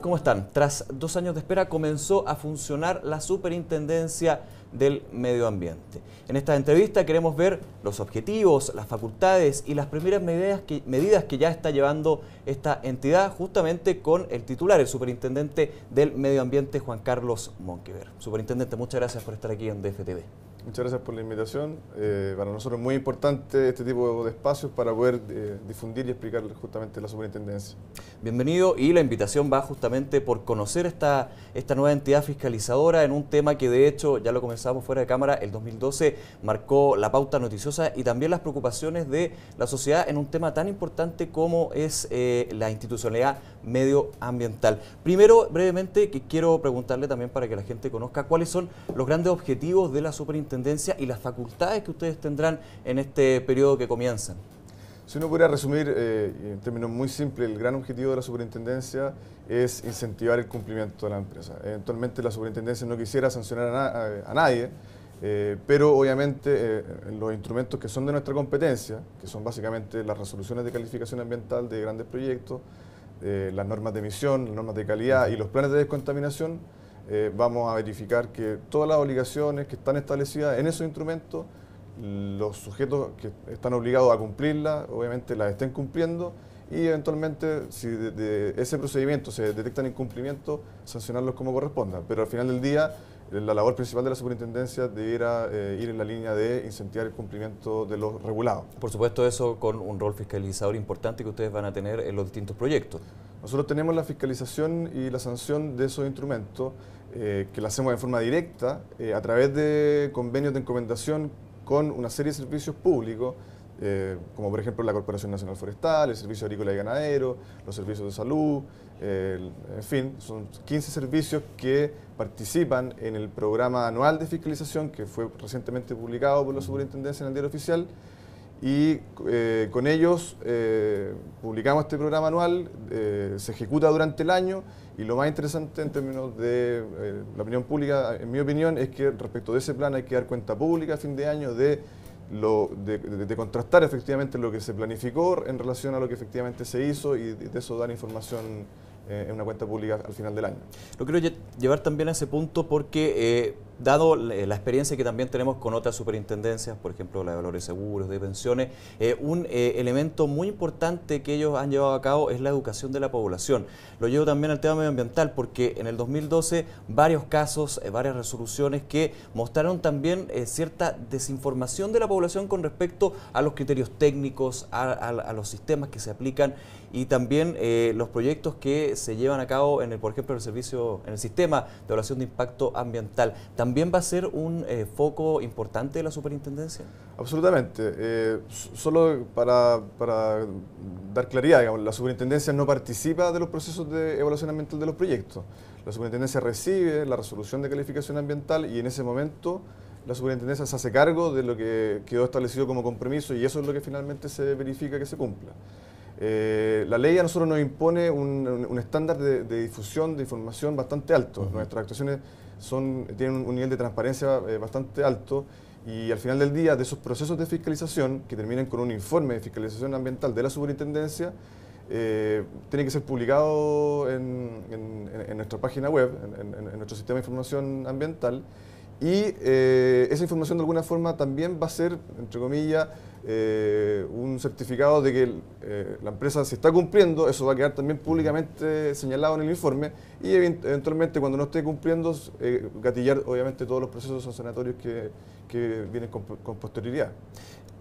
¿Cómo están? Tras dos años de espera comenzó a funcionar la Superintendencia del Medio Ambiente. En esta entrevista queremos ver los objetivos, las facultades y las primeras medidas que, medidas que ya está llevando esta entidad justamente con el titular, el Superintendente del Medio Ambiente, Juan Carlos Monquever. Superintendente, muchas gracias por estar aquí en DFTV. Muchas gracias por la invitación. Eh, para nosotros es muy importante este tipo de espacios para poder eh, difundir y explicar justamente la superintendencia. Bienvenido y la invitación va justamente por conocer esta, esta nueva entidad fiscalizadora en un tema que de hecho, ya lo comenzamos fuera de cámara, el 2012 marcó la pauta noticiosa y también las preocupaciones de la sociedad en un tema tan importante como es eh, la institucionalidad medioambiental. Primero, brevemente, que quiero preguntarle también para que la gente conozca cuáles son los grandes objetivos de la superintendencia y las facultades que ustedes tendrán en este periodo que comienzan? Si uno pudiera resumir eh, en términos muy simples, el gran objetivo de la superintendencia es incentivar el cumplimiento de la empresa. Eventualmente la superintendencia no quisiera sancionar a, nadie, eh, pero obviamente eh, los instrumentos que son de nuestra competencia, que son básicamente las resoluciones de calificación ambiental de grandes proyectos, las normas de emisión, las normas de calidad y los planes de descontaminación, eh, vamos a verificar que todas las obligaciones que están establecidas en esos instrumentos, los sujetos que están obligados a cumplirlas, obviamente las estén cumpliendo y eventualmente, si de, ese procedimiento se detectan incumplimientos, sancionarlos como corresponda. Pero al final del día, la labor principal de la superintendencia debiera eh, ir en la línea de incentivar el cumplimiento de los regulados. Por supuesto, eso con un rol fiscalizador importante que ustedes van a tener en los distintos proyectos. Nosotros tenemos la fiscalización y la sanción de esos instrumentos, eh, que la hacemos de forma directa, eh, a través de convenios de encomendación con una serie de servicios públicos, eh, como por ejemplo la Corporación Nacional Forestal, el Servicio Agrícola y Ganadero, los servicios de salud, en fin, son 15 servicios que participan en el programa anual de fiscalización que fue recientemente publicado por la Superintendencia en el Diario Oficial y eh, con ellos eh, publicamos este programa anual, eh, se ejecuta durante el año y lo más interesante en términos de la opinión pública, en mi opinión, es que respecto de ese plan hay que dar cuenta pública a fin de año de, lo, de, de, de contrastar efectivamente lo que se planificó en relación a lo que efectivamente se hizo y de eso dar información en una cuenta pública al final del año. Lo quiero llevar también a ese punto porque dado eh, la experiencia que también tenemos con otras superintendencias, por ejemplo la de valores seguros, de pensiones, eh, un eh, elemento muy importante que ellos han llevado a cabo es la educación de la población. Lo llevo también al tema medioambiental porque en el 2012 varios casos, varias resoluciones que mostraron también cierta desinformación de la población con respecto a los criterios técnicos, a, los sistemas que se aplican y también los proyectos que se llevan a cabo en el, por ejemplo, el servicio, en el sistema de evaluación de impacto ambiental también va a ser un eh, foco importante de la superintendencia. Absolutamente. Eh, solo para, para, dar claridad, la superintendencia no participa de los procesos de evaluación ambiental de los proyectos. La superintendencia recibe la resolución de calificación ambiental y en ese momento la superintendencia se hace cargo de lo que quedó establecido como compromiso y eso es lo que finalmente se verifica que se cumpla. Eh, la ley a nosotros nos impone un, un, estándar de, difusión de información bastante alto. Nuestras actuaciones tienen un nivel de transparencia eh, bastante alto y al final del día de esos procesos de fiscalización que terminan con un informe de fiscalización ambiental de la superintendencia, eh, tiene que ser publicado en, nuestra página web, en, nuestro sistema de información ambiental, y eh, esa información de alguna forma también va a ser, entre comillas, eh, un certificado de que eh, la empresa se está cumpliendo, eso va a quedar también públicamente señalado en el informe y eventualmente cuando no esté cumpliendo, eh, gatillar obviamente todos los procesos sancionatorios que, vienen con posterioridad.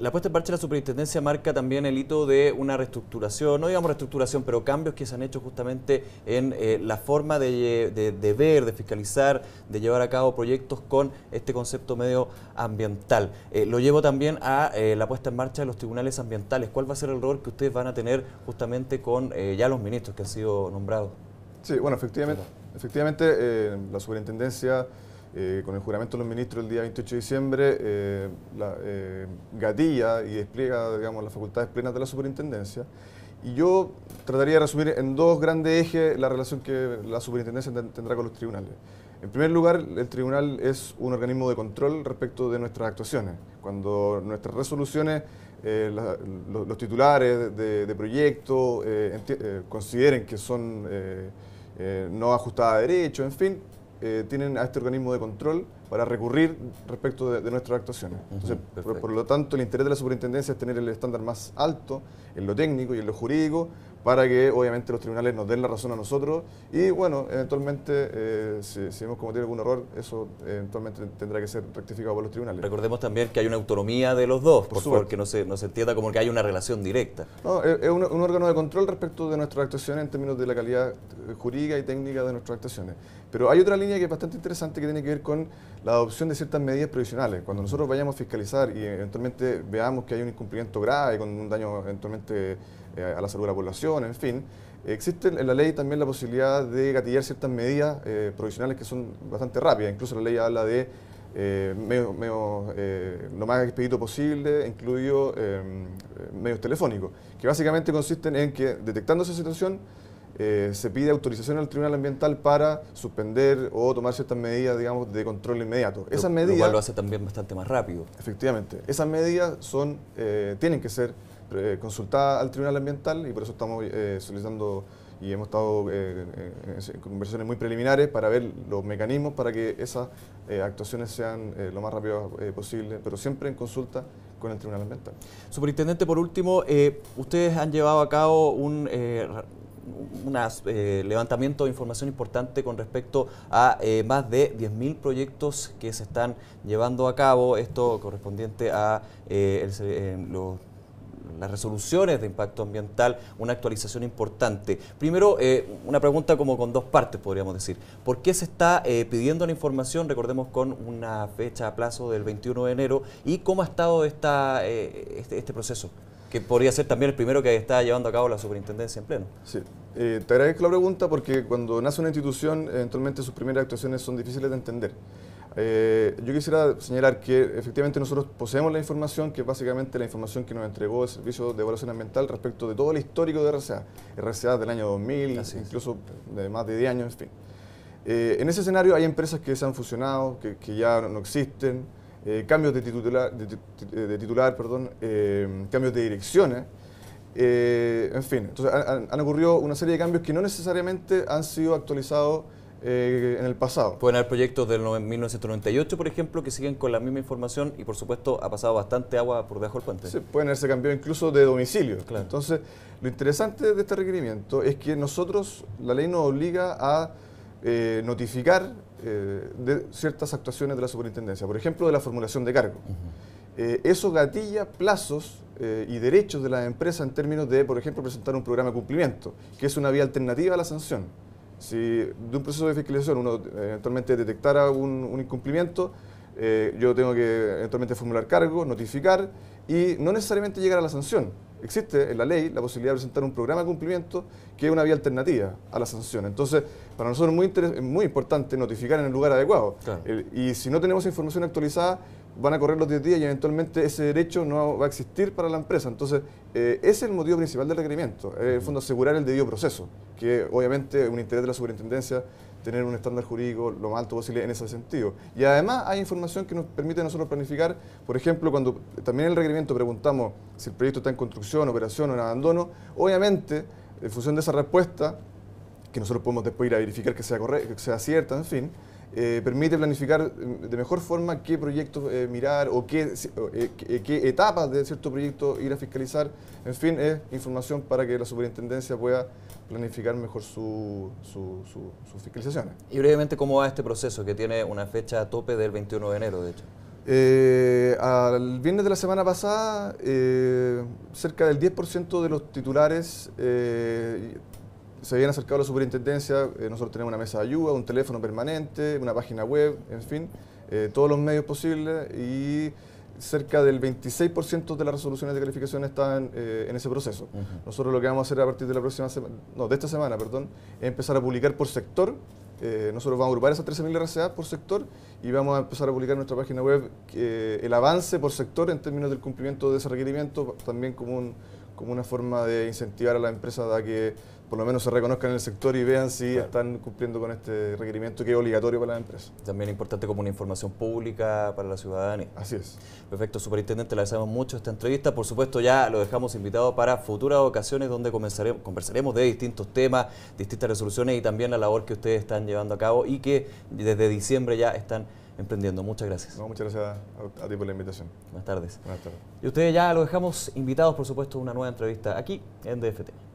La puesta en marcha de la superintendencia marca también el hito de una reestructuración, no digamos reestructuración, pero cambios que se han hecho justamente en eh, la forma de, ver, de fiscalizar, de llevar a cabo proyectos con este concepto medioambiental. Eh, lo llevo también a eh, la puesta en marcha de los tribunales ambientales. ¿Cuál va a ser el rol que ustedes van a tener justamente con ya los ministros que han sido nombrados? Sí, bueno, efectivamente, efectivamente la superintendencia... Eh, con el juramento de los ministros el día 28 de diciembre, eh, eh, gatilla y despliega digamos, las facultades plenas de la superintendencia. Y yo trataría de resumir en dos grandes ejes la relación que la superintendencia tendrá con los tribunales. En primer lugar, el tribunal es un organismo de control respecto de nuestras actuaciones. Cuando nuestras resoluciones, los, titulares de, proyectos proyecto consideren que son no ajustadas a derecho, en fin, eh, tienen a este organismo de control para recurrir respecto de, nuestras actuaciones. por, lo tanto, el interés de la superintendencia es tener el estándar más alto en lo técnico y en lo jurídico para que obviamente los tribunales nos den la razón a nosotros y bueno, eventualmente eh, si, si, hemos cometido algún error, eso eh, eventualmente tendrá que ser rectificado por los tribunales. Recordemos también que hay una autonomía de los dos, porque no se, no entienda como que hay una relación directa. No, eh, es, un, un, órgano de control respecto de nuestras actuaciones en términos de la calidad jurídica y técnica de nuestras actuaciones. Pero hay otra línea que es bastante interesante que tiene que ver con la adopción de ciertas medidas provisionales. Cuando nosotros vayamos a fiscalizar y eventualmente veamos que hay un incumplimiento grave con un daño eventualmente eh, a la salud de la población, en fin. Existe en la ley también la posibilidad de gatillar ciertas medidas eh, provisionales que son bastante rápidas. Incluso la ley habla de eh, lo más expedito posible, incluido medios telefónicos, que básicamente consisten en que, detectando esa situación, se pide autorización al Tribunal Ambiental para suspender o tomar ciertas medidas, digamos, de control inmediato. esas medidas, lo lo hace también bastante más rápido. Efectivamente. Esas medidas son, tienen que ser consultada al Tribunal Ambiental y por eso estamos eh, solicitando y hemos estado eh, en conversaciones muy preliminares para ver los mecanismos para que esas eh, actuaciones sean lo más rápido posible, pero siempre en consulta con el Tribunal Ambiental. Superintendente, por último, ustedes han llevado a cabo un levantamiento de información importante con respecto a más de 10.000 proyectos que se están llevando a cabo, esto correspondiente a los las resoluciones de impacto ambiental una actualización importante. Primero, eh, una pregunta como con dos partes, podríamos decir. ¿Por qué se está eh, pidiendo la información, recordemos, con una fecha a plazo del 21 de enero? ¿Y cómo ha estado esta, eh, este, este, proceso? Que podría ser también el primero que está llevando a cabo la superintendencia en pleno. Sí, te agradezco la pregunta porque cuando nace una institución, eventualmente sus primeras actuaciones son difíciles de entender. Eh, yo quisiera señalar que efectivamente nosotros poseemos la información, que es básicamente la información que nos entregó el Servicio de Evaluación Ambiental respecto de todo el histórico de RCA, RCA del año 2000, incluso de más de 10 años, en fin. Eh, en ese escenario hay empresas que se han fusionado, que, ya no existen, eh, cambios de titular, de, titular perdón, cambios de direcciones, en fin, entonces han, han ocurrido una serie de cambios que no necesariamente han sido actualizados eh, en el pasado. Pueden haber proyectos del 1998, por ejemplo, que siguen con la misma información y, por supuesto, ha pasado bastante agua por debajo del puente. pueden haberse cambiado incluso de domicilio. Entonces, lo interesante de este requerimiento es que nosotros, la ley nos obliga a eh, notificar eh, de ciertas actuaciones de la superintendencia, por ejemplo, de la formulación de cargo. eso gatilla plazos y derechos de la empresa en términos de, por ejemplo, presentar un programa de cumplimiento, que es una vía alternativa a la sanción si de un proceso de fiscalización uno eh, eventualmente detectara un, incumplimiento, eh, yo tengo que eventualmente formular cargo, notificar y no necesariamente llegar a la sanción. Existe en la ley la posibilidad de presentar un programa de cumplimiento que es una vía alternativa a la sanción. Entonces, para nosotros es muy, importante notificar en el lugar adecuado. y si no tenemos información actualizada, van a correr los 10 días y eventualmente ese derecho no va a existir para la empresa. Entonces, eh, ese es el motivo principal del requerimiento, es el fondo asegurar el debido proceso, que obviamente es un interés de la superintendencia tener un estándar jurídico lo más alto posible en ese sentido. Y además hay información que nos permite a nosotros planificar, por ejemplo, cuando también en el requerimiento preguntamos si el proyecto está en construcción, operación o en abandono, obviamente, en función de esa respuesta, que nosotros podemos después ir a verificar que sea, que sea cierta, en fin, eh, permite planificar mm, de mejor forma qué proyectos eh, mirar o qué, eh, qué, etapas de cierto proyecto ir a fiscalizar. En fin, es información para que la superintendencia pueda planificar mejor sus fiscalizaciones. Y brevemente, ¿cómo va este proceso que tiene una fecha a tope del 21 de enero, de hecho? al viernes de la semana pasada, cerca del 10% de los titulares se habían acercado a la superintendencia, eh, nosotros tenemos una mesa de ayuda, un teléfono permanente, una página web, en fin, eh, todos los medios posibles y cerca del 26% de las resoluciones de calificación están eh, en ese proceso. Nosotros lo que vamos a hacer a partir de la próxima semana, no, de esta semana, perdón, es empezar a publicar por sector. nosotros vamos a agrupar esas 13.000 RCA por sector y vamos a empezar a publicar en nuestra página web el avance por sector en términos del cumplimiento de ese requerimiento, también como, como una forma de incentivar a la empresa a que por lo menos se reconozcan en el sector y vean si están cumpliendo con este requerimiento que es obligatorio para la empresa También importante como una información pública para la ciudadanía. Así es. Perfecto, superintendente, le agradecemos mucho esta entrevista. Por supuesto, ya lo dejamos invitado para futuras ocasiones donde comenzaremos, conversaremos de distintos temas, distintas resoluciones y también la labor que ustedes están llevando a cabo y que desde diciembre ya están emprendiendo. Muchas gracias. muchas gracias a, a, ti por la invitación. Buenas tardes. Buenas tardes. Y ustedes ya lo dejamos invitados, por supuesto, a una nueva entrevista aquí en DFT.